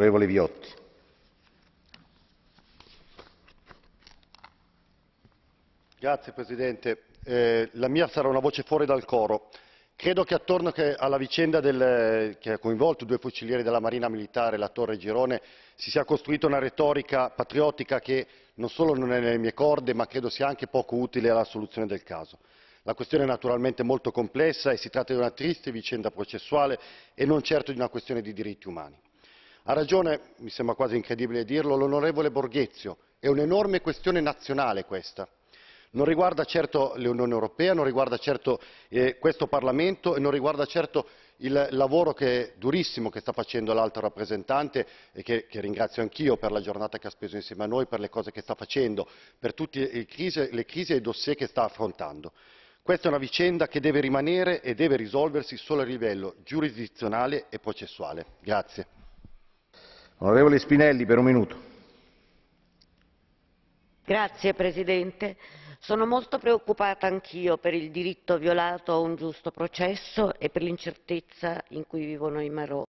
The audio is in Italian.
Onorevole Viotti. Grazie Presidente. Eh, la mia sarà una voce fuori dal coro. Credo che attorno che alla vicenda del, che ha coinvolto due fucilieri della Marina Militare, la Torre Girone, si sia costruita una retorica patriottica che non solo non è nelle mie corde, ma credo sia anche poco utile alla soluzione del caso. La questione è naturalmente molto complessa e si tratta di una triste vicenda processuale e non certo di una questione di diritti umani. Ha ragione, mi sembra quasi incredibile dirlo, l'onorevole Borghezio. È un'enorme questione nazionale questa. Non riguarda certo l'Unione Europea, non riguarda certo eh, questo Parlamento e non riguarda certo il lavoro che, durissimo che sta facendo l'alto rappresentante e che, che ringrazio anch'io per la giornata che ha speso insieme a noi, per le cose che sta facendo, per tutte le crisi, le crisi e i dossier che sta affrontando. Questa è una vicenda che deve rimanere e deve risolversi solo a livello giurisdizionale e processuale. Grazie. Onorevole Spinelli, per un minuto. Grazie Presidente. Sono molto preoccupata anch'io per il diritto violato a un giusto processo e per l'incertezza in cui vivono i marò.